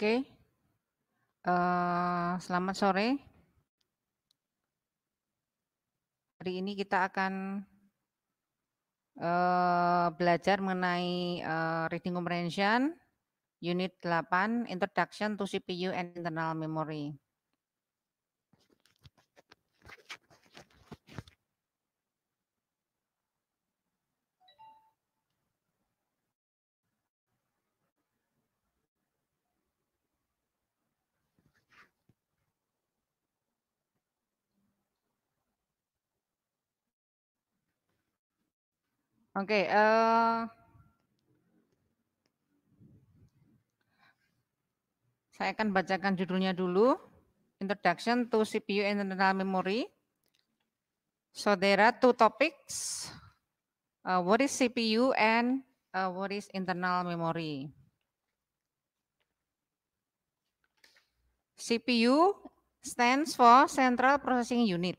Oke. Uh, selamat sore. Hari ini kita akan uh, belajar mengenai uh, reading comprehension unit 8 introduction to CPU and internal memory. Oke, okay, uh, eh, saya akan bacakan judulnya dulu. Introduction to CPU and Internal Memory. So there are two topics. Uh, what is CPU and uh, what is internal memory? CPU stands for Central Processing Unit.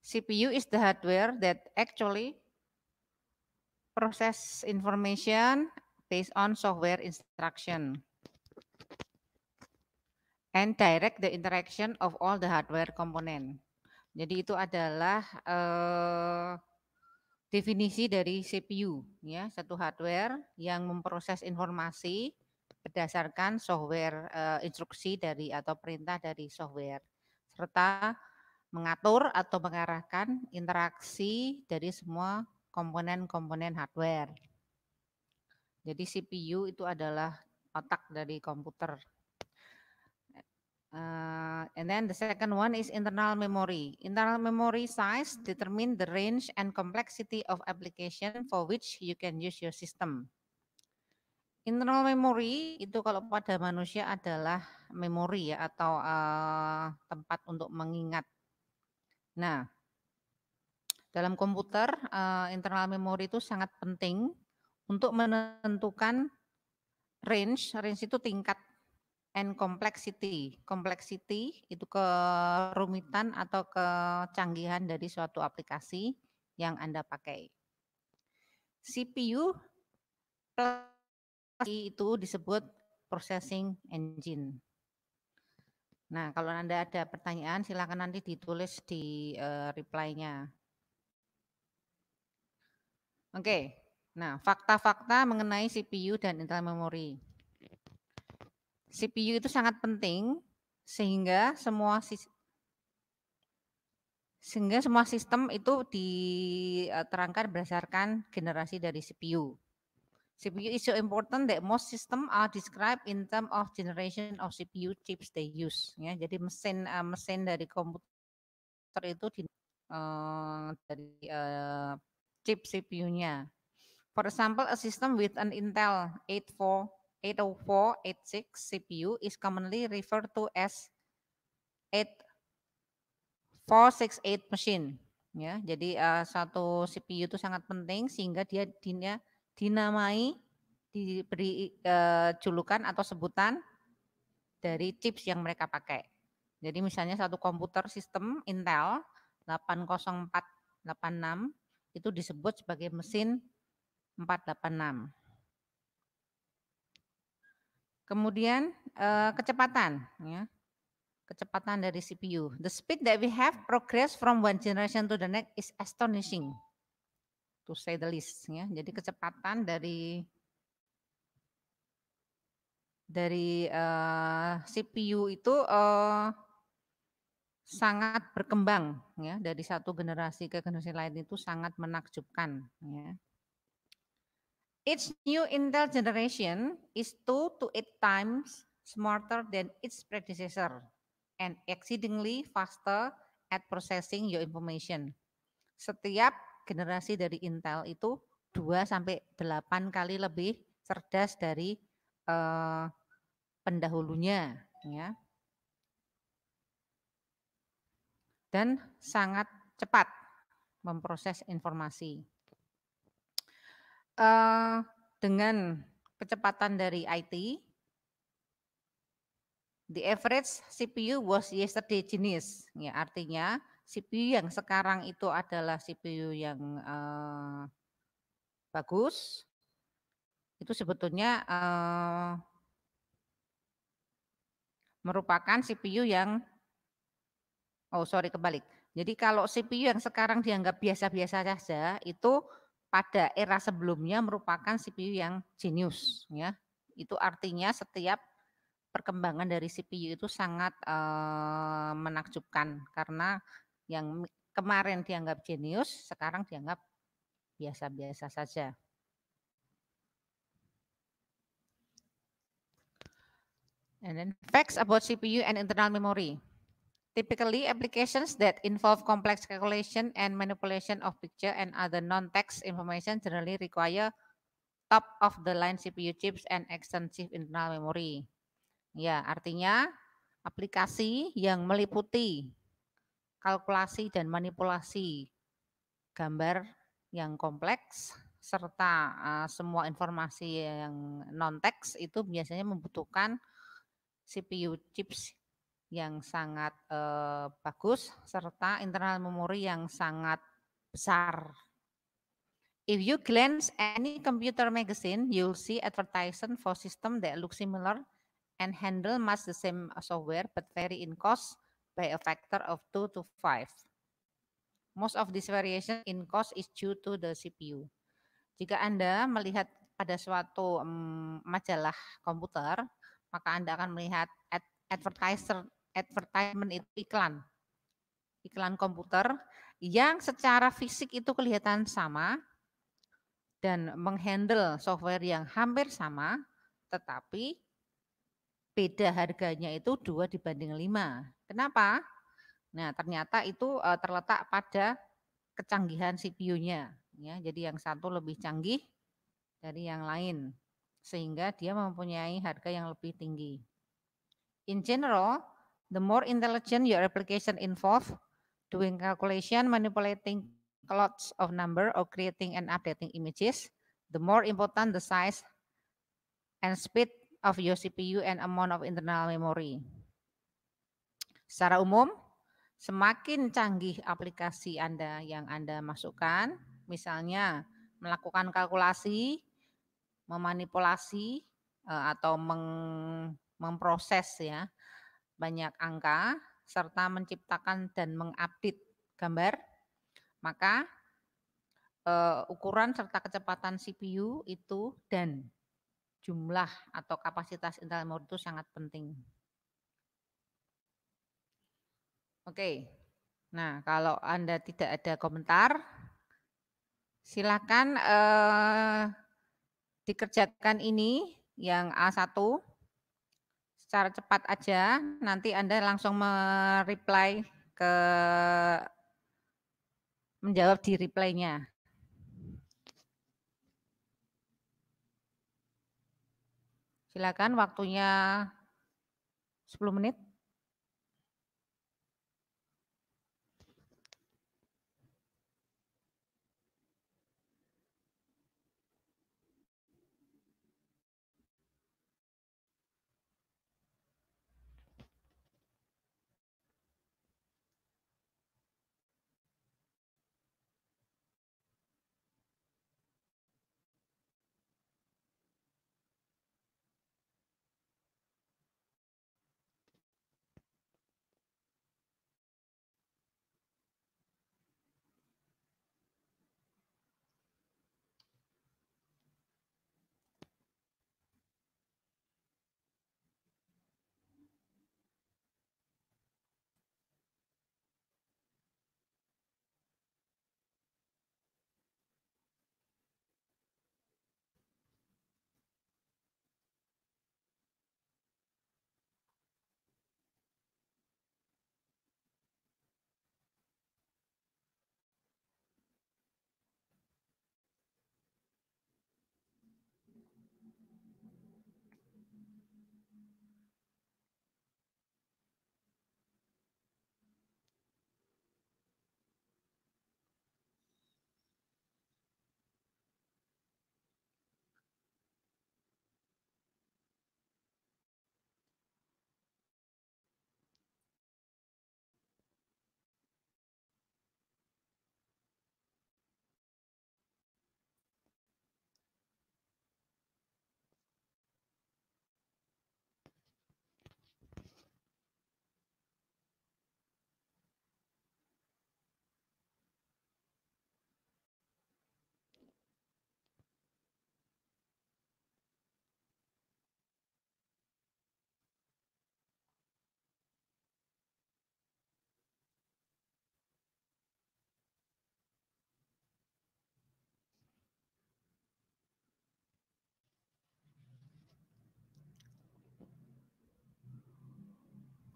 CPU is the hardware that actually process information based on software instruction and direct the interaction of all the hardware component. Jadi itu adalah uh, definisi dari CPU ya, satu hardware yang memproses informasi berdasarkan software uh, instruksi dari atau perintah dari software serta mengatur atau mengarahkan interaksi dari semua komponen-komponen hardware. Jadi CPU itu adalah otak dari komputer. Uh, and then the second one is internal memory. Internal memory size determine the range and complexity of application for which you can use your system. Internal memory itu kalau pada manusia adalah memori ya atau uh, tempat untuk mengingat. Nah, dalam komputer, uh, internal memory itu sangat penting untuk menentukan range. Range itu tingkat and complexity. Complexity itu kerumitan atau kecanggihan dari suatu aplikasi yang Anda pakai. CPU itu disebut processing engine. Nah, kalau Anda ada pertanyaan, silakan nanti ditulis di uh, reply-nya. Oke. Nah, fakta-fakta mengenai CPU dan internal memory. CPU itu sangat penting sehingga semua sehingga semua sistem itu diterangkan berdasarkan generasi dari CPU. CPU is so important that most system are described in term of generation of CPU chips they use. Ya, jadi mesin uh, mesin dari komputer itu di, uh, dari uh, chip CPU-nya. For example, a system with an Intel 80486 CPU is commonly referred to as 8468 machine. Ya, jadi uh, satu CPU itu sangat penting sehingga dia dinya dinamai diberi uh, julukan atau sebutan dari chips yang mereka pakai. Jadi misalnya satu komputer sistem Intel 80486 itu disebut sebagai mesin 486. Kemudian uh, kecepatan, ya. kecepatan dari CPU. The speed that we have progress from one generation to the next is astonishing, to say the least. Ya. Jadi kecepatan dari dari uh, eh, CPU itu uh, sangat berkembang ya dari satu generasi ke generasi lain itu sangat menakjubkan ya. Each new Intel generation is two to eight times smarter than its predecessor and exceedingly faster at processing your information. Setiap generasi dari Intel itu 2 sampai 8 kali lebih cerdas dari uh, pendahulunya ya. dan sangat cepat memproses informasi. Eh, dengan kecepatan dari IT, the average CPU was yesterday jenis, ya artinya CPU yang sekarang itu adalah CPU yang uh, bagus, itu sebetulnya uh, merupakan CPU yang Oh sorry kebalik. Jadi kalau CPU yang sekarang dianggap biasa-biasa saja itu pada era sebelumnya merupakan CPU yang genius. ya. Itu artinya setiap perkembangan dari CPU itu sangat eh, menakjubkan karena yang kemarin dianggap genius sekarang dianggap biasa-biasa saja. And then facts about CPU and internal memory. Typically, applications that involve complex calculation and manipulation of picture and other non-text information generally require top-of-the-line CPU chips and extensive internal memory. Ya, artinya aplikasi yang meliputi kalkulasi dan manipulasi gambar yang kompleks serta uh, semua informasi yang non-text itu biasanya membutuhkan CPU chips yang sangat eh, bagus serta internal memori yang sangat besar. If you glance any computer magazine, you'll see advertisement for system that look similar and handle much the same software but vary in cost by a factor of 2 to 5. Most of this variation in cost is due to the CPU. Jika Anda melihat pada suatu um, majalah komputer, maka Anda akan melihat ad advertiser advertisement itu iklan. Iklan komputer yang secara fisik itu kelihatan sama dan menghandle software yang hampir sama, tetapi beda harganya itu dua dibanding lima. Kenapa? Nah, ternyata itu eh, terletak pada kecanggihan CPU-nya. Ya, jadi yang satu lebih canggih dari yang lain, sehingga dia mempunyai harga yang lebih tinggi. In general, The more intelligent your application involve doing calculation, manipulating lots of number, or creating and updating images, the more important the size and speed of your CPU and amount of internal memory. Secara umum, semakin canggih aplikasi Anda yang Anda masukkan, misalnya melakukan kalkulasi, memanipulasi, eh, atau meng, memproses ya, banyak angka serta menciptakan dan mengupdate gambar, maka uh, ukuran serta kecepatan CPU itu dan jumlah atau kapasitas internal memory itu sangat penting. Oke, nah kalau Anda tidak ada komentar, silakan uh, dikerjakan ini yang A1 secara cepat aja. Nanti Anda langsung mereply ke menjawab di reply-nya. Silakan waktunya 10 menit.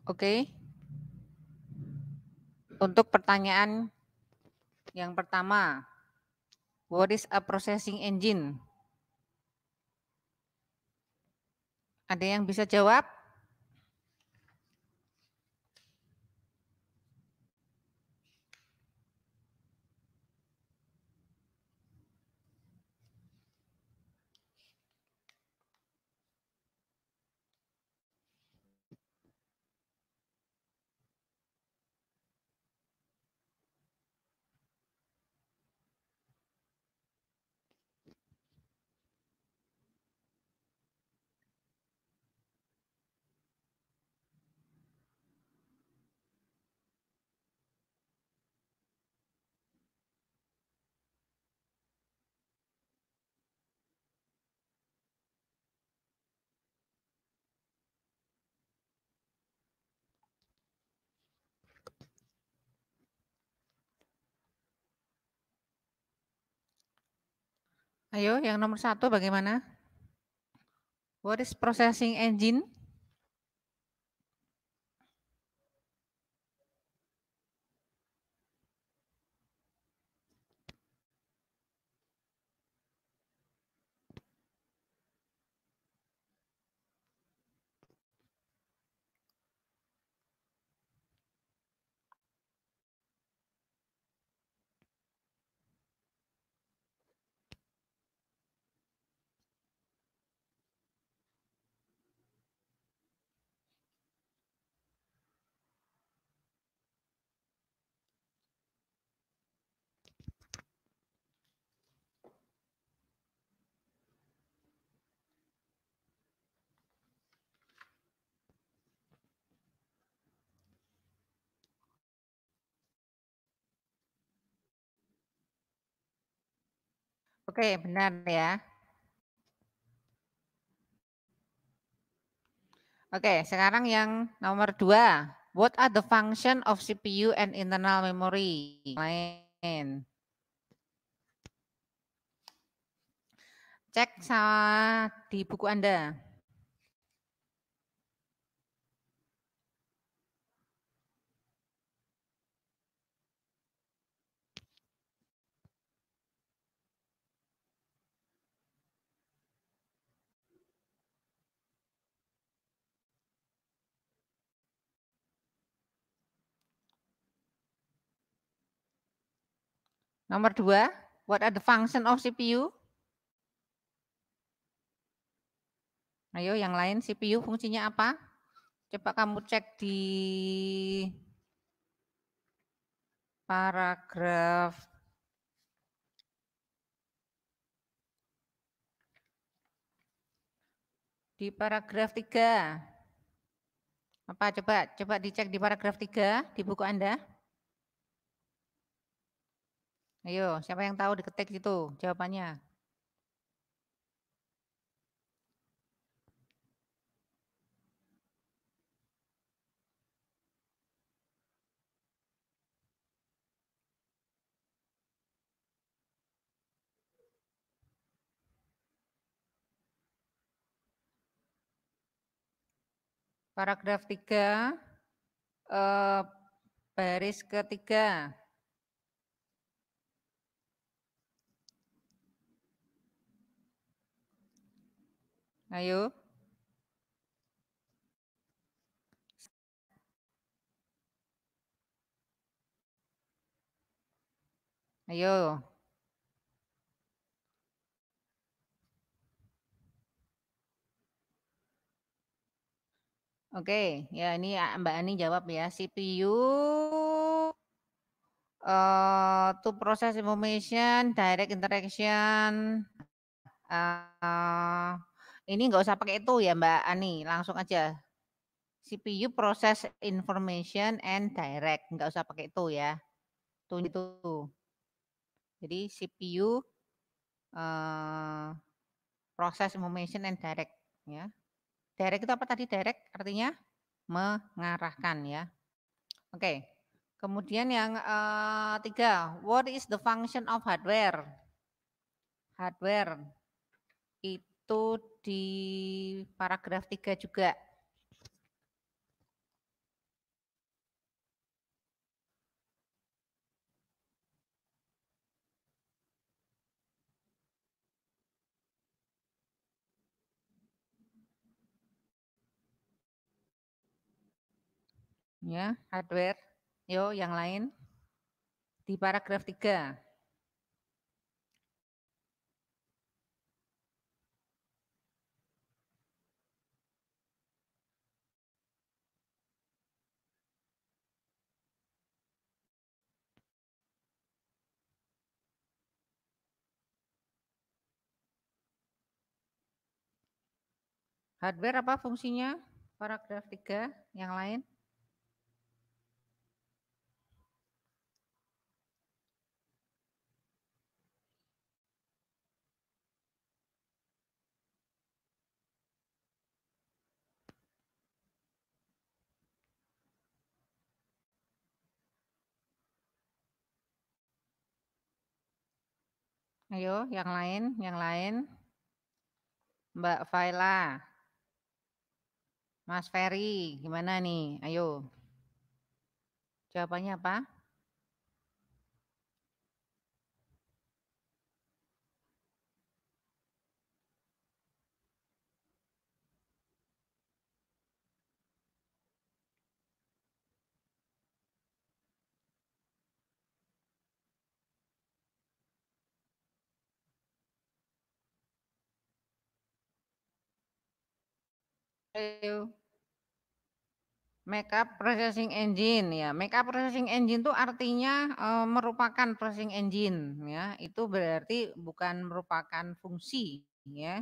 Oke. Untuk pertanyaan yang pertama, what is a processing engine? Ada yang bisa jawab? Ayo, yang nomor satu bagaimana? What is processing engine? Oke, benar ya. Oke, sekarang yang nomor dua. What are the function of CPU and internal memory? Lain. Cek sama di buku Anda. Nomor dua, what are the function of CPU? Ayo yang lain CPU fungsinya apa? Coba kamu cek di paragraf di paragraf tiga. Apa coba coba dicek di paragraf tiga di buku Anda. Ayo, siapa yang tahu diketik itu jawabannya? Paragraf tiga, eh, baris ketiga. Ayo. Ayo. Oke, ya ini ah, Mbak Ani jawab ya. CPU uh, eh, to process information, direct interaction, uh, ini nggak usah pakai itu ya Mbak Ani, langsung aja. CPU proses Information and Direct, nggak usah pakai itu ya. Itu itu. Jadi CPU uh, eh, proses Information and Direct ya. Direct itu apa tadi direct? Artinya mengarahkan ya. Oke. Okay. Kemudian yang uh, tiga, what is the function of hardware? Hardware itu itu di paragraf 3 juga. Ya, hardware. Yo, yang lain di paragraf 3. Hardware apa fungsinya? Paragraf 3 yang lain. Ayo, yang lain, yang lain. Mbak Faila. Mas Ferry, gimana nih? Ayo. Jawabannya apa? Makeup processing engine ya. Makeup processing engine itu artinya e, merupakan processing engine ya. Itu berarti bukan merupakan fungsi ya.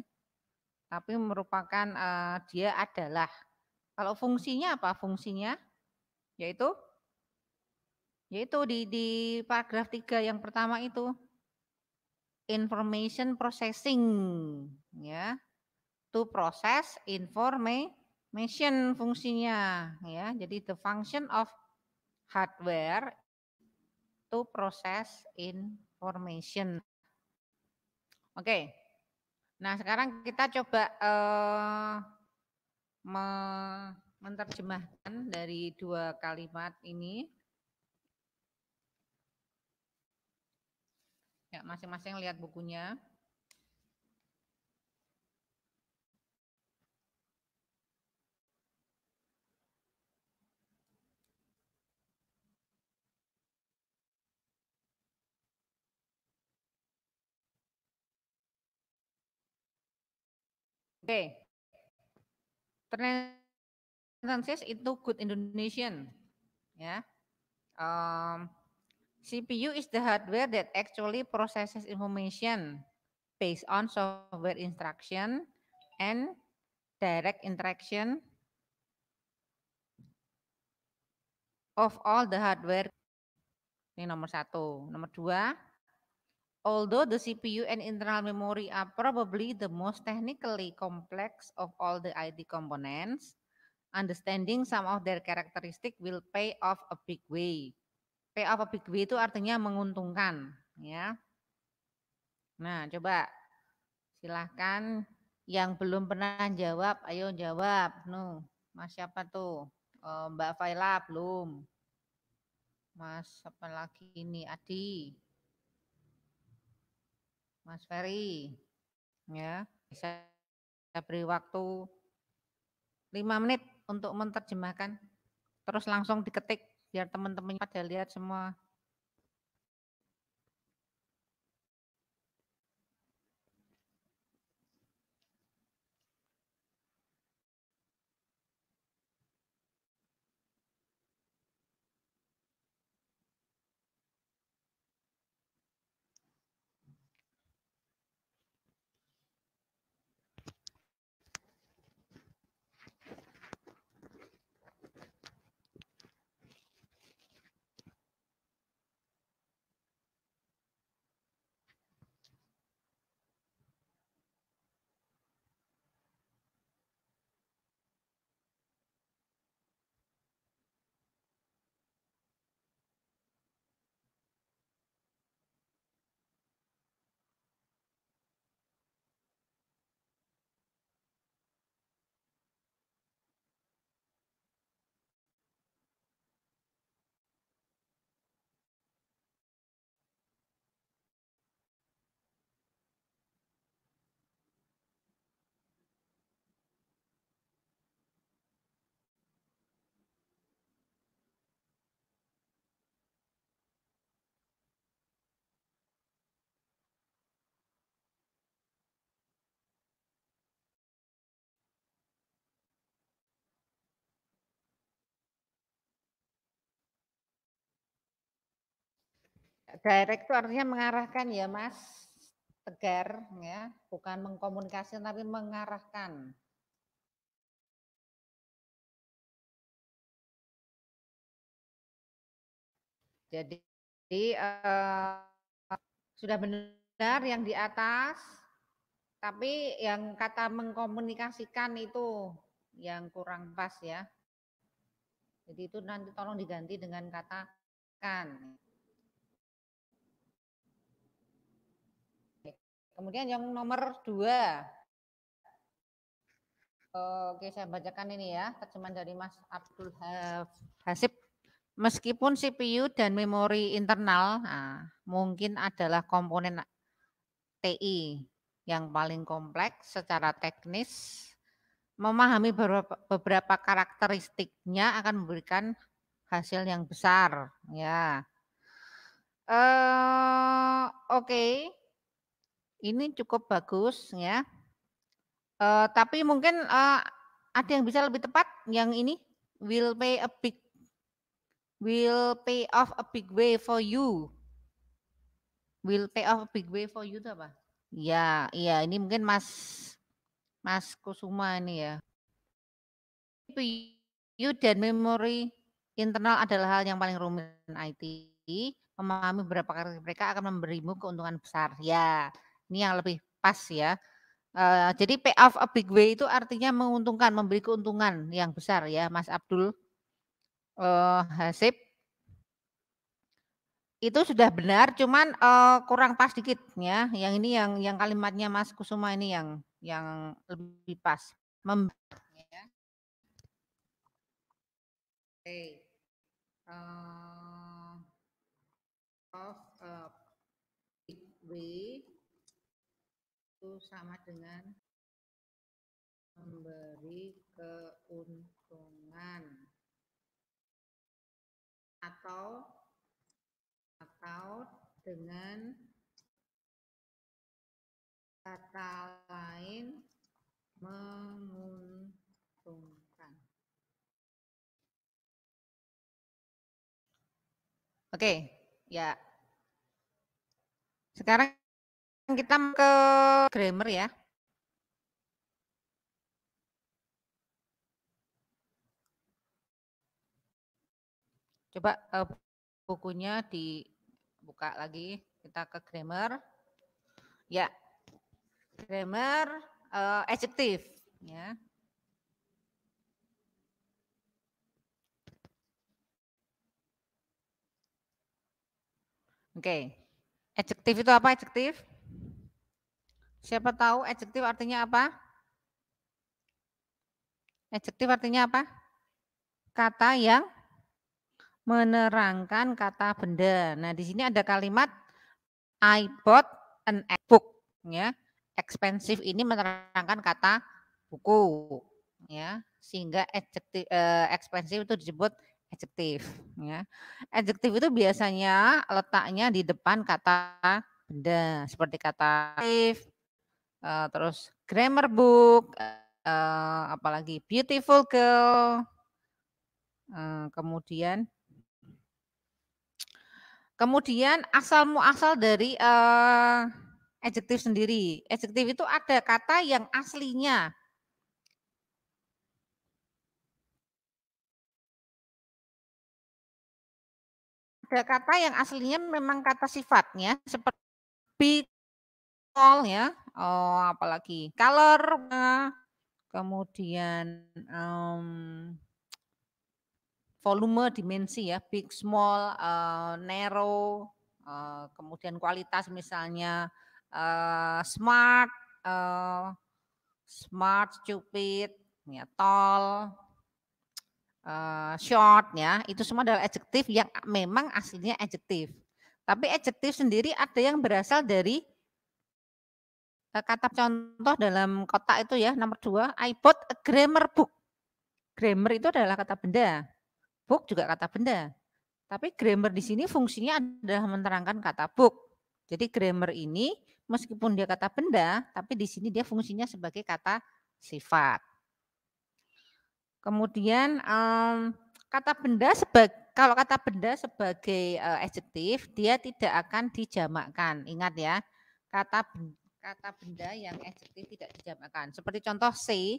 Tapi merupakan e, dia adalah. Kalau fungsinya apa? Fungsinya yaitu yaitu di di paragraf 3 yang pertama itu information processing ya to process information fungsinya ya. Jadi the function of hardware to process information. Oke. Okay. Nah, sekarang kita coba uh, me menerjemahkan dari dua kalimat ini. Ya, masing-masing lihat bukunya. Oke. transis itu good Indonesian. Ya. Um, mmm, CPU is the hardware that actually processes information based on software instruction and direct interaction of all the hardware. Ini nomor satu. Nomor dua, Although the CPU and internal memory are probably the most technically complex of all the IT components, understanding some of their characteristic will pay off a big way. Pay off a big way itu artinya menguntungkan, ya. Nah, coba silahkan yang belum pernah jawab, ayo jawab. No, Mas siapa tuh? Eh, Mbak Faila belum. Mas apa lagi ini? Adi. Mas Ferry. Ya, bisa saya beri waktu lima menit untuk menerjemahkan. Terus langsung diketik biar teman-teman pada lihat semua direct itu artinya mengarahkan ya Mas tegar ya bukan mengkomunikasi tapi mengarahkan jadi uh, sudah benar yang di atas tapi yang kata mengkomunikasikan itu yang kurang pas ya jadi itu nanti tolong diganti dengan kata kan Kemudian yang nomor dua, Oke, saya bacakan ini ya, terjemahan dari Mas Abdul Hasib. Meskipun CPU dan memori internal nah, mungkin adalah komponen TI yang paling kompleks secara teknis, memahami beberapa, beberapa karakteristiknya akan memberikan hasil yang besar. Ya, uh, oke. Okay ini cukup bagus ya. Uh, tapi mungkin uh, ada yang bisa lebih tepat yang ini will pay a big will pay off a big way for you. Will pay off a big way for you itu apa? Ya, iya ini mungkin Mas Mas Kusuma ini ya. You dan memory internal adalah hal yang paling rumit IT. Memahami berapa kali mereka akan memberimu keuntungan besar. Ya, ini yang lebih pas ya. Uh, jadi pay off a big way itu artinya menguntungkan, memberi keuntungan yang besar ya, Mas Abdul uh, Hasib. Itu sudah benar, cuman uh, kurang pas dikit ya. Yang ini yang yang kalimatnya Mas Kusuma ini yang yang lebih pas. Mem ya. Uh, of a big way itu sama dengan memberi keuntungan atau atau dengan kata lain menguntungkan. Oke, ya. Sekarang kita ke grammar ya. Coba uh, bukunya dibuka lagi. Kita ke grammar. Ya. Grammar uh, eh, adjektif ya. Oke. Okay. Adjektif itu apa adjektif? Siapa tahu adjektif artinya apa? Adjektif artinya apa? Kata yang menerangkan kata benda. Nah, di sini ada kalimat I bought an book ya. Expensive ini menerangkan kata buku ya, sehingga adjektif expensive eh, itu disebut adjektif ya. Adjektif itu biasanya letaknya di depan kata benda seperti kata Eh, terus grammar book, uh, apalagi beautiful girl, uh, kemudian kemudian asal muasal dari uh, adjektif sendiri. Adjektif itu ada kata yang aslinya ada kata yang aslinya memang kata sifatnya seperti people ya Oh, apalagi color, eh, kemudian um, volume, dimensi ya, big, small, uh, narrow, uh, kemudian kualitas misalnya uh, smart, uh, smart, stupid, ya, tall, uh, short ya, itu semua adalah adjektif yang memang aslinya adjektif. Tapi adjektif sendiri ada yang berasal dari Eh, kata contoh dalam kotak itu ya nomor dua I bought a grammar book grammar itu adalah kata benda book juga kata benda tapi grammar di sini fungsinya adalah menerangkan kata book jadi grammar ini meskipun dia kata benda tapi di sini dia fungsinya sebagai kata sifat kemudian um, kata benda sebagai kalau kata benda sebagai uh, adjektif dia tidak akan dijamakkan ingat ya kata kata benda yang adjektif tidak dijamakan. Seperti contoh C,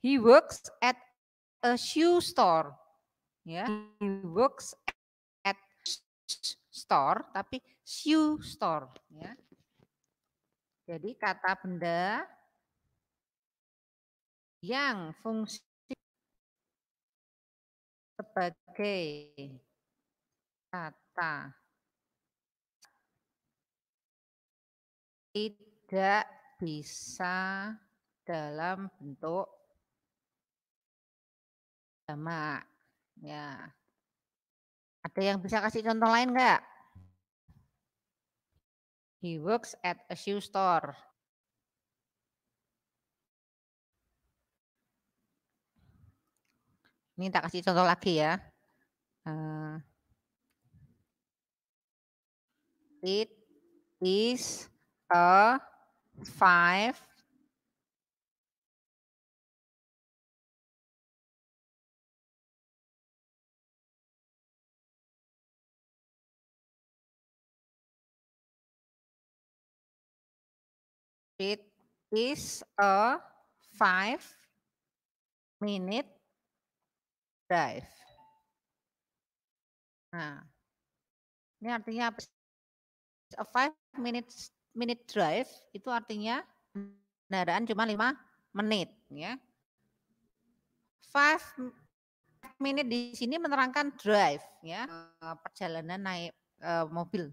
he works at a shoe store. Ya, he works at store tapi shoe store ya. Jadi kata benda yang fungsi sebagai kata tidak bisa dalam bentuk sama Ya. Ada yang bisa kasih contoh lain enggak? He works at a shoe store. Ini tak kasih contoh lagi ya. Eh, it is a five It is a five minute drive. Nah, ini artinya a five minutes minute drive itu artinya kendaraan cuma 5 menit ya. 5 minute di sini menerangkan drive ya, eh, perjalanan naik e, mobil.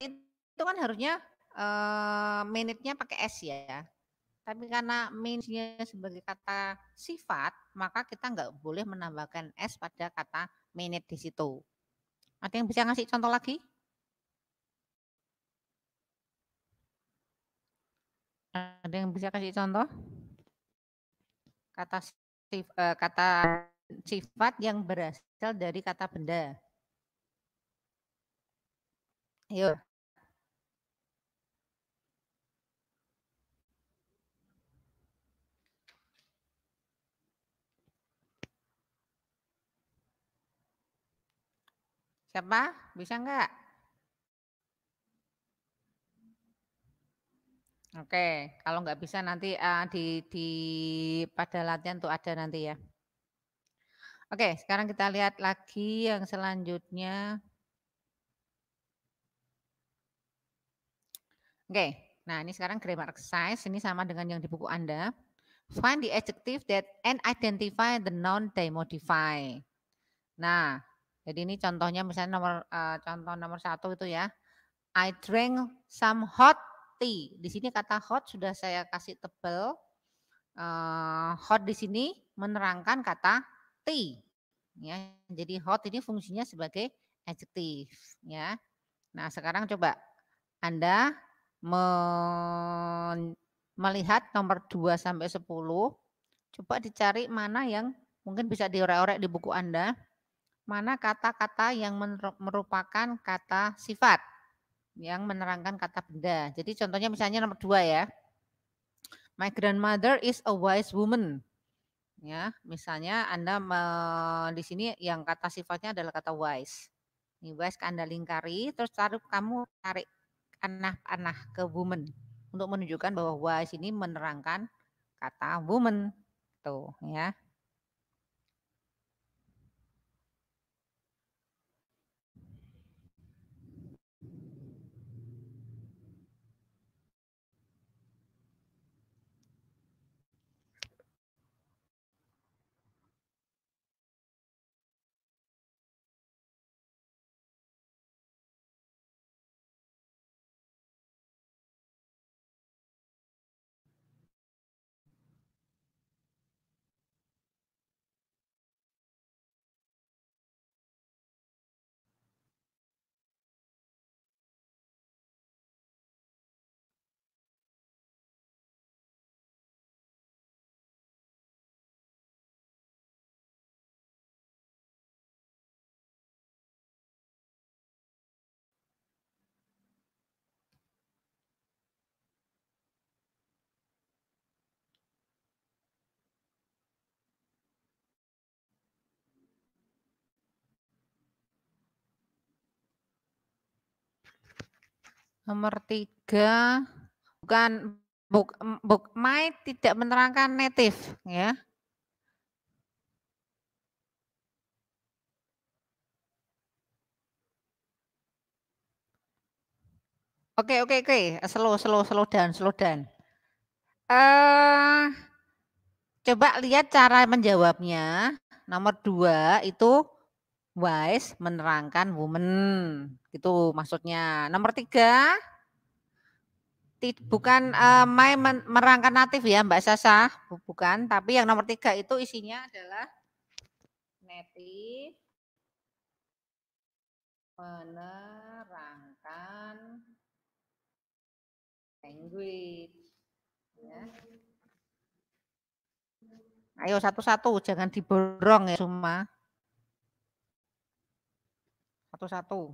Itu kan harusnya e, eh, menitnya pakai S ya. Tapi karena minusnya sebagai kata sifat, maka kita nggak boleh menambahkan S pada kata menit di situ. Ada yang bisa ngasih contoh lagi? Ada yang bisa kasih contoh? Kata sif, uh, kata sifat yang berasal dari kata benda. Ayo. Siapa? Bisa enggak? Oke, kalau nggak bisa nanti uh, di di pada latihan tuh ada nanti ya. Oke, sekarang kita lihat lagi yang selanjutnya. Oke, nah ini sekarang grammar exercise, ini sama dengan yang di buku Anda. Find the adjective that and identify the noun they modify. Nah, jadi ini contohnya misalnya nomor uh, contoh nomor satu itu ya. I drank some hot hoti. Di sini kata hot sudah saya kasih tebel. Uh, hot di sini menerangkan kata T. Ya, jadi hot ini fungsinya sebagai adjektif. Ya. Nah sekarang coba Anda me melihat nomor 2 sampai 10. Coba dicari mana yang mungkin bisa diorek-orek di buku Anda. Mana kata-kata yang merupakan kata sifat yang menerangkan kata benda. Jadi contohnya misalnya nomor dua ya. My grandmother is a wise woman. Ya, misalnya Anda me, di sini yang kata sifatnya adalah kata wise. Ini wise Anda lingkari, terus taruh kamu tarik anak-anak ke woman untuk menunjukkan bahwa wise ini menerangkan kata woman. Tuh, ya. Nomor tiga, bukan book, book my tidak menerangkan native ya. Oke, okay, oke, okay, oke. Okay. Slow, slow, slow down, slow down. Uh, coba lihat cara menjawabnya. Nomor dua itu wise menerangkan woman gitu maksudnya nomor tiga bukan uh, my merangkan natif ya Mbak Sasa bukan tapi yang nomor tiga itu isinya adalah native menerangkan language ya. Ayo satu-satu jangan diborong ya semua satu-satu.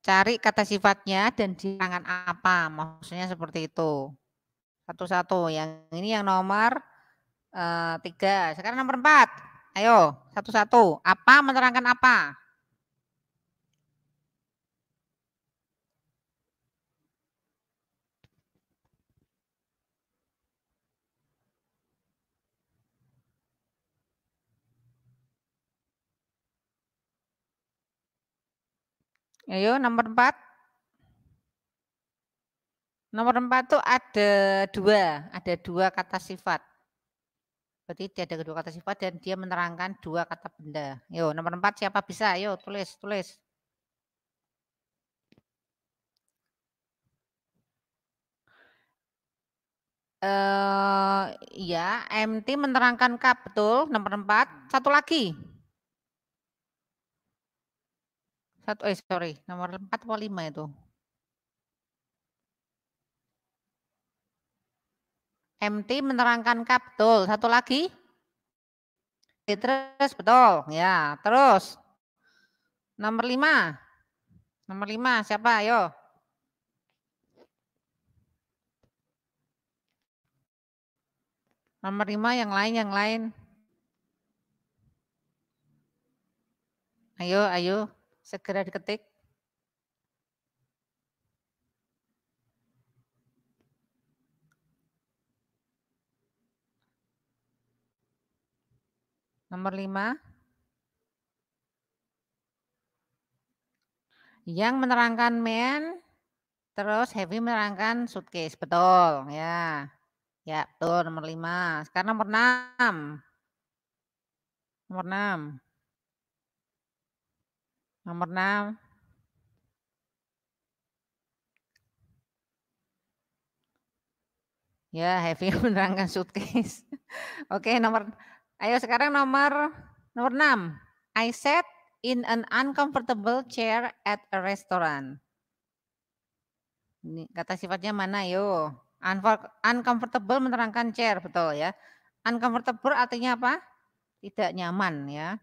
Cari kata sifatnya dan diangan apa, maksudnya seperti itu. Satu-satu, yang ini yang nomor uh, tiga. Sekarang nomor empat, ayo satu-satu. Apa menerangkan apa? Ayo nomor empat. Nomor empat tuh ada dua, ada dua kata sifat. Berarti dia ada kedua kata sifat dan dia menerangkan dua kata benda. Yo, nomor empat siapa bisa? Yo, tulis, tulis. Eh, uh, ya, MT menerangkan K, betul. Nomor empat, satu lagi. Satu, eh sorry, nomor empat atau lima itu. MT menerangkan K Satu lagi. Terus betul. Ya, terus. Nomor lima. Nomor lima siapa? Ayo. Nomor lima yang lain, yang lain. Ayo, ayo segera diketik. Nomor lima Yang menerangkan men terus heavy menerangkan suitcase. Betul, ya. Ya, betul nomor lima Sekarang nomor enam Nomor enam Nomor 6. Ya, Heavy menerangkan suitcase. Oke, okay, nomor Ayo sekarang nomor nomor 6. I sat in an uncomfortable chair at a restaurant. Ini kata sifatnya mana yo? Uncomfortable menerangkan chair, betul ya. Uncomfortable artinya apa? Tidak nyaman ya.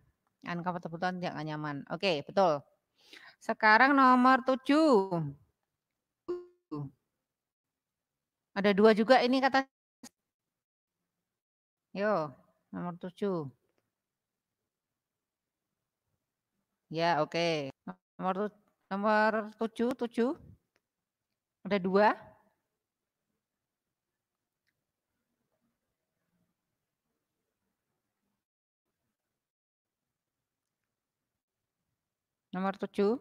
Uncomfortable anu itu tidak nyaman. Oke, okay, betul. Sekarang nomor tujuh. Ada dua juga ini kata. Yo, nomor tujuh. Ya, oke. Okay. nomor tujuh, tujuh. Ada dua. Nomor tujuh.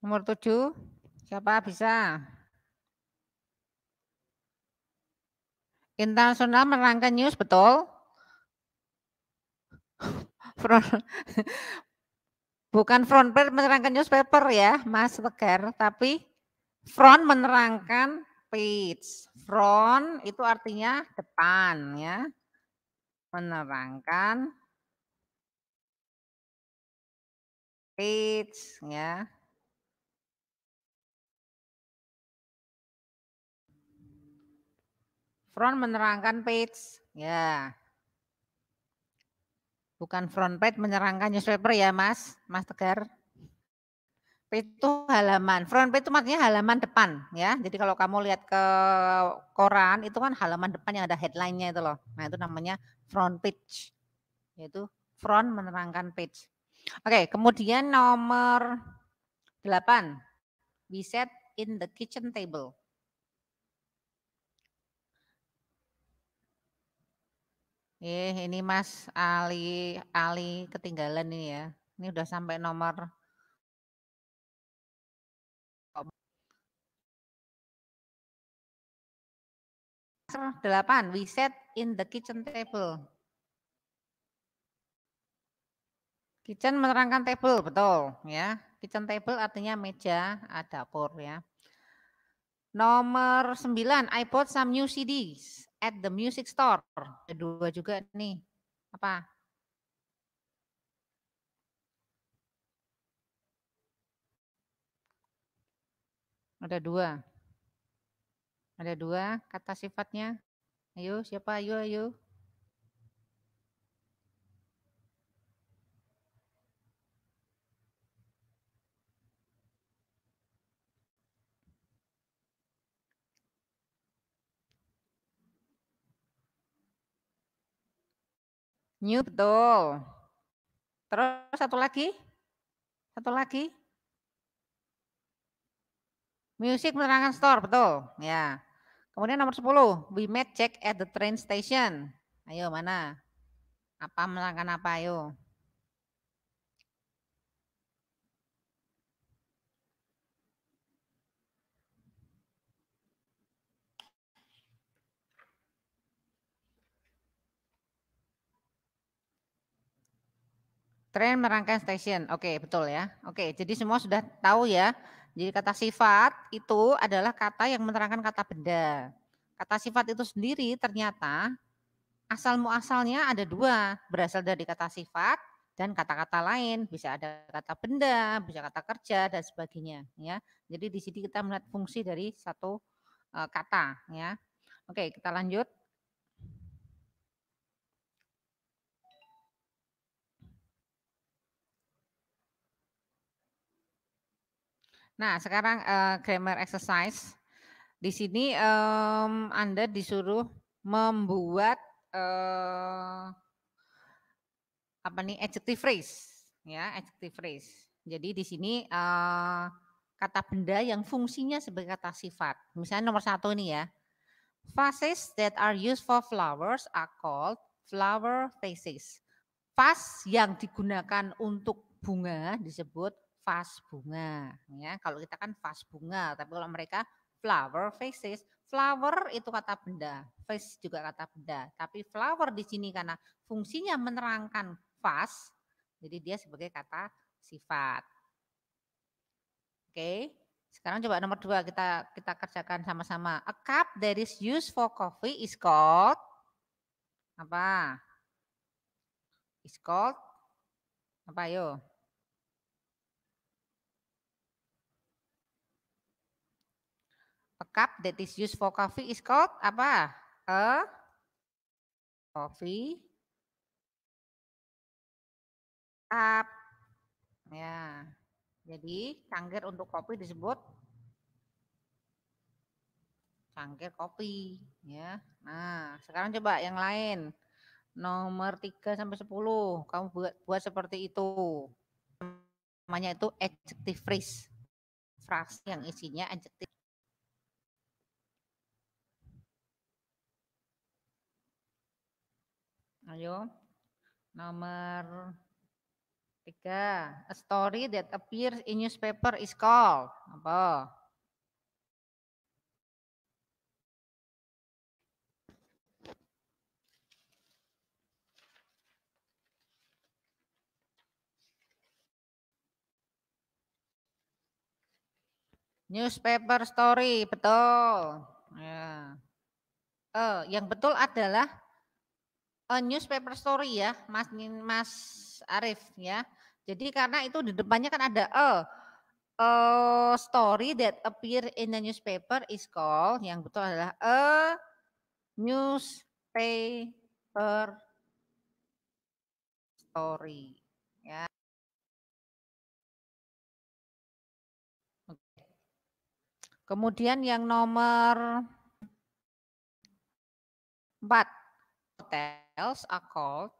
Nomor tujuh. Siapa bisa? Internasional merangkai news, betul? Front, bukan front paper news newspaper ya, Mas Tegar, tapi Front menerangkan page. Front itu artinya depan ya. Menerangkan page ya. Front menerangkan page ya. Bukan front page menerangkan newspaper ya Mas, Mas Tegar. P itu halaman. Front page itu maksudnya halaman depan ya. Jadi kalau kamu lihat ke koran itu kan halaman depan yang ada headline-nya itu loh. Nah, itu namanya front page. Yaitu front menerangkan page. Oke, kemudian nomor 8. We set in the kitchen table. Eh, ini Mas Ali Ali ketinggalan nih ya. Ini udah sampai nomor 8, we sat in the kitchen table. Kitchen menerangkan table, betul ya. Kitchen table artinya meja dapur ya. Nomor 9, I bought some new CDs at the music store. Kedua juga nih. Apa? Ada dua. Ada dua kata sifatnya. Ayo, siapa? Ayo, ayo. New betul. Terus satu lagi? Satu lagi? Music menerangkan store, betul. Ya. Kemudian nomor 10, we met check at the train station. Ayo mana? Apa melakukan apa ayo? Train merangkai station. Oke, okay, betul ya. Oke, okay, jadi semua sudah tahu ya. Jadi kata sifat itu adalah kata yang menerangkan kata benda. Kata sifat itu sendiri ternyata asal muasalnya ada dua, berasal dari kata sifat dan kata-kata lain, bisa ada kata benda, bisa kata kerja dan sebagainya, ya. Jadi di sini kita melihat fungsi dari satu eh, kata, ya. Oke, kita lanjut. Nah, sekarang uh, grammar exercise. Di sini um, Anda disuruh membuat uh, apa nih adjective phrase, ya adjective phrase. Jadi di sini uh, kata benda yang fungsinya sebagai kata sifat. Misalnya nomor satu nih ya, vases that are used for flowers are called flower vases. Vas yang digunakan untuk bunga disebut vas bunga ya. Kalau kita kan vas bunga, tapi kalau mereka flower faces, flower itu kata benda, face juga kata benda. Tapi flower di sini karena fungsinya menerangkan vas, jadi dia sebagai kata sifat. Oke. Sekarang coba nomor dua kita kita kerjakan sama-sama. A cup that is used for coffee is called apa? Is called apa yo? cup that is used for coffee is called apa? A coffee cup. Ya. Jadi cangkir untuk kopi disebut cangkir kopi ya. Nah, sekarang coba yang lain. Nomor 3 sampai 10 kamu buat buat seperti itu. Namanya itu adjective phrase. Frase yang isinya adjective Ayo. Nomor tiga. A story that appears in newspaper is called apa? Newspaper story, betul. Ya. Eh, yang betul adalah a newspaper story ya, Mas Mas Arif ya. Jadi karena itu di depannya kan ada a e. a e, story that appear in the newspaper is called yang betul adalah a e, newspaper story ya. Kemudian yang nomor 4 hotel else are called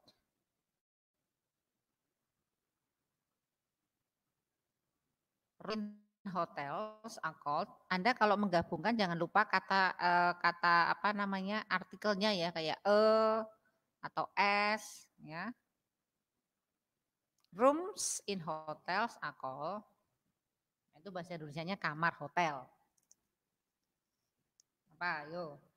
room hotels are called. Anda kalau menggabungkan jangan lupa kata uh, kata apa namanya artikelnya ya kayak e atau s ya. Rooms in hotels are called itu bahasa Indonesia-nya kamar hotel. Apa, yuk.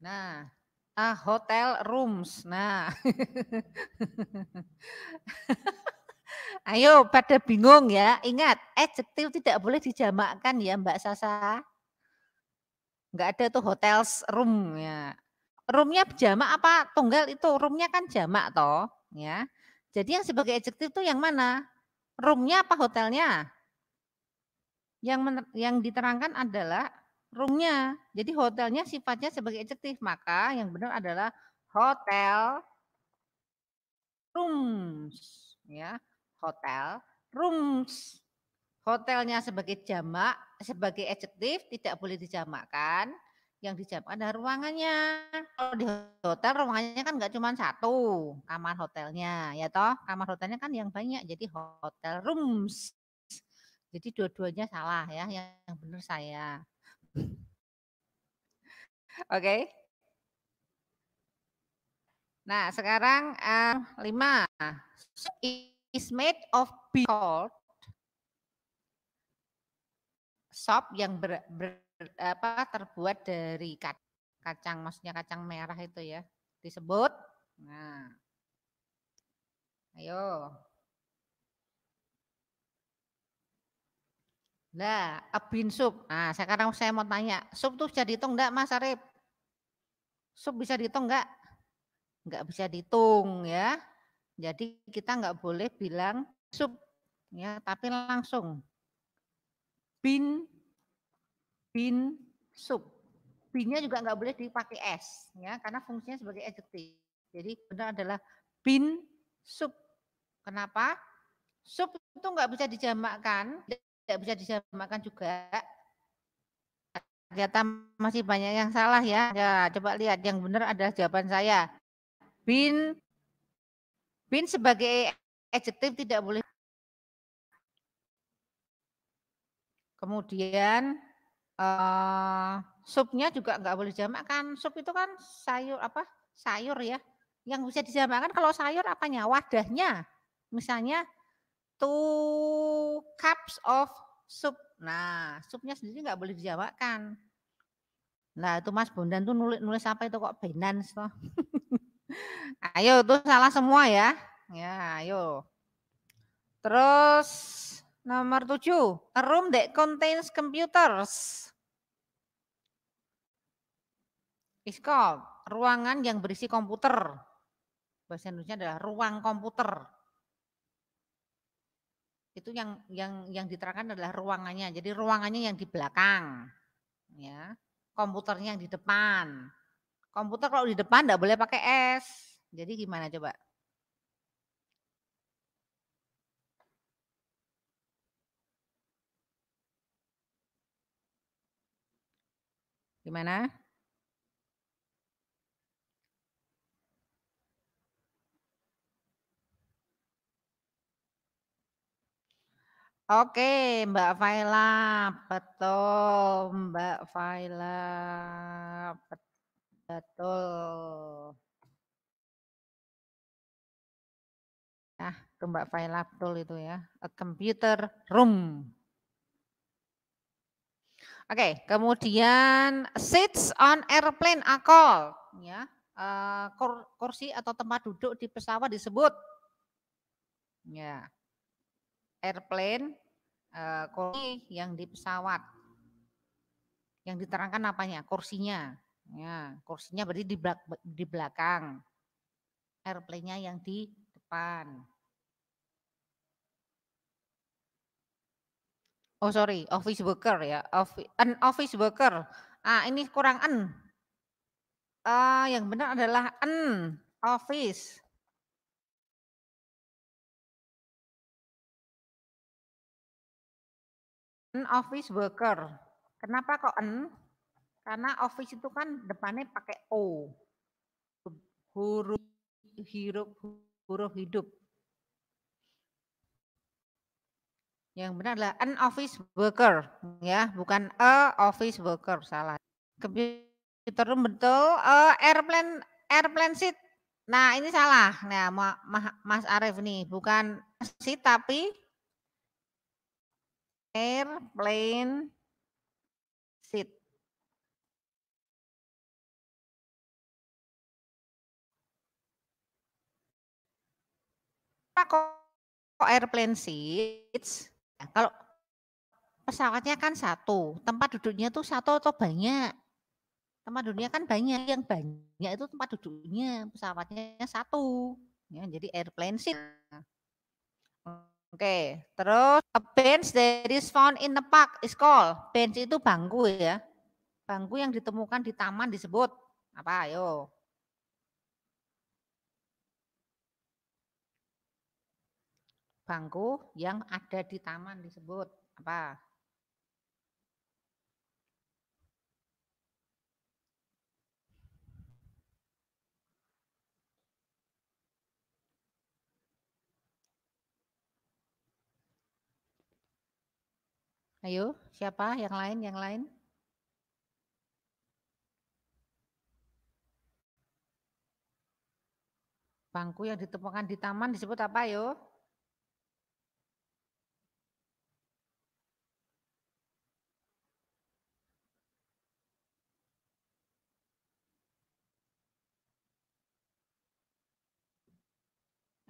Nah, ah hotel rooms. Nah. Ayo pada bingung ya. Ingat, adjektif tidak boleh dijamakkan ya Mbak Sasa. Enggak ada tuh hotels room ya. Roomnya jamak apa tunggal itu? Roomnya kan jamak toh ya. Jadi yang sebagai adjektif tuh yang mana? Roomnya apa hotelnya? Yang yang diterangkan adalah roomnya. Jadi hotelnya sifatnya sebagai adjektif. Maka yang benar adalah hotel rooms. ya Hotel rooms. Hotelnya sebagai jamak, sebagai adjektif tidak boleh dijamakkan. Yang dijamakkan adalah ruangannya. Kalau di hotel ruangannya kan nggak cuma satu kamar hotelnya, ya toh kamar hotelnya kan yang banyak. Jadi hotel rooms. Jadi dua-duanya salah ya, yang benar saya. Oke. Nah, sekarang uh, lima. So is made of gold. Sop yang ber, ber, apa terbuat dari kacang, maksudnya kacang merah itu ya, disebut. Nah, ayo. Nah, abin sup. Nah, sekarang saya mau tanya, sup tuh bisa dihitung enggak Mas Arif? Sup bisa dihitung enggak? Enggak bisa dihitung ya. Jadi kita enggak boleh bilang sup ya, tapi langsung bin bin sup. Binnya juga enggak boleh dipakai s ya, karena fungsinya sebagai adjektif. Jadi benar adalah bin sup. Kenapa? Sup itu enggak bisa dijamakkan tidak bisa disamakan juga. Ternyata masih banyak yang salah ya. ya coba lihat yang benar adalah jawaban saya. Bin bin sebagai adjektif tidak boleh. Kemudian uh, supnya juga nggak boleh disamakan. Sup itu kan sayur apa? Sayur ya. Yang bisa disamakan kalau sayur apanya? Wadahnya. Misalnya two cups of soup. Nah, supnya sendiri nggak boleh dijawabkan. Nah, itu Mas Bondan tuh nulis nulis apa itu kok benan toh. ayo tuh salah semua ya. Ya, ayo. Terus nomor tujuh, a room that contains computers. Is called ruangan yang berisi komputer. Bahasa Indonesia adalah ruang komputer itu yang yang yang diterangkan adalah ruangannya. Jadi ruangannya yang di belakang, ya. Komputernya yang di depan. Komputer kalau di depan tidak boleh pakai es. Jadi gimana coba? Gimana? Oke, Mbak Faila, betul, Mbak Faila, betul. Nah, itu Mbak Faila betul itu ya, a computer room. Oke, kemudian seats on airplane akol ya, kursi atau tempat duduk di pesawat disebut, ya airplane, uh, kursi yang di pesawat. Yang diterangkan apanya? Kursinya. Ya, kursinya berarti di, di belakang. Airplane-nya yang di depan. Oh sorry, office worker ya, office, an office worker. Ah ini kurang an. Uh, yang benar adalah an office. an office worker. Kenapa kok an? Karena office itu kan depannya pakai o. Huruf hirup huruf hidup. Yang benar adalah an office worker ya, bukan a office worker salah. Kebetulan room betul, a airplane airplane seat. Nah, ini salah. Nah, Mas Arif nih, bukan seat tapi airplane seat. Apa kok airplane seats? Ya, kalau pesawatnya kan satu, tempat duduknya tuh satu atau banyak. Tempat duduknya kan banyak, yang banyak itu tempat duduknya, pesawatnya satu. Ya, jadi airplane seat Oke, terus a bench that is found in the park is called bench itu bangku ya. Bangku yang ditemukan di taman disebut apa? Ayo. Bangku yang ada di taman disebut apa? Ayo, siapa yang lain? Yang lain? Bangku yang ditemukan di taman disebut apa, yo?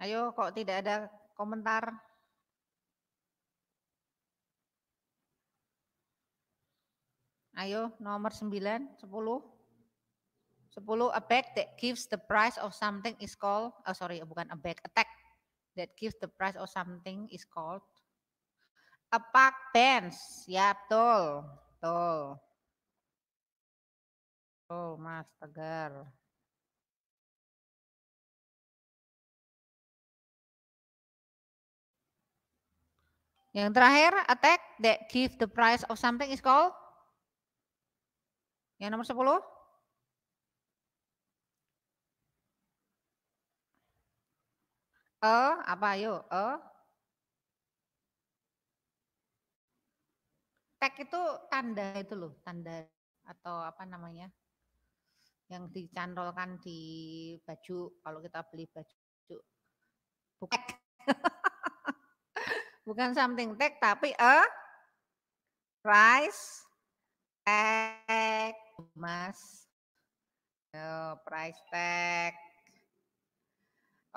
Ayo, kok tidak ada komentar? Ayo, nomor 9, 10. 10 a bag that gives the price of something is called oh sorry, bukan a bag, a tag that gives the price of something is called a park pants Ya, betul. Betul. Oh, Mas Tegar. Yang terakhir, attack that give the price of something is called yang nomor 10? E apa yuk? E tag itu tanda itu loh, tanda atau apa namanya? Yang dicantolkan di baju kalau kita beli baju. Bukan bukan something tag tapi a e. price tag emas, eh, price tag.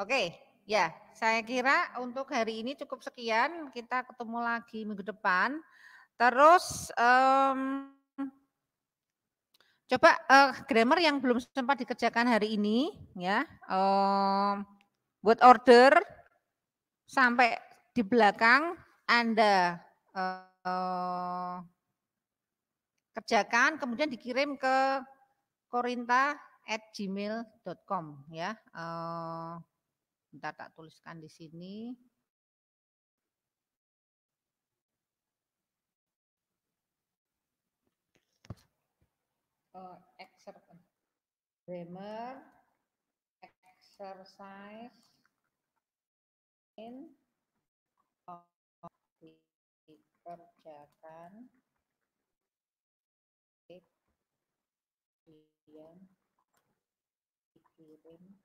Oke, ya saya kira untuk hari ini cukup sekian. Kita ketemu lagi minggu depan. Terus um, coba uh, grammar yang belum sempat dikerjakan hari ini, ya um, buat order sampai di belakang Anda. Uh, uh, kerjakan kemudian dikirim ke korinta at gmail.com ya. Uh, tak tuliskan di sini. Uh, eh, exer grammar exercise in oh, dikerjakan medium, equilibrium,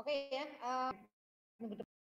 Oke okay, ya. Uh, minggu depan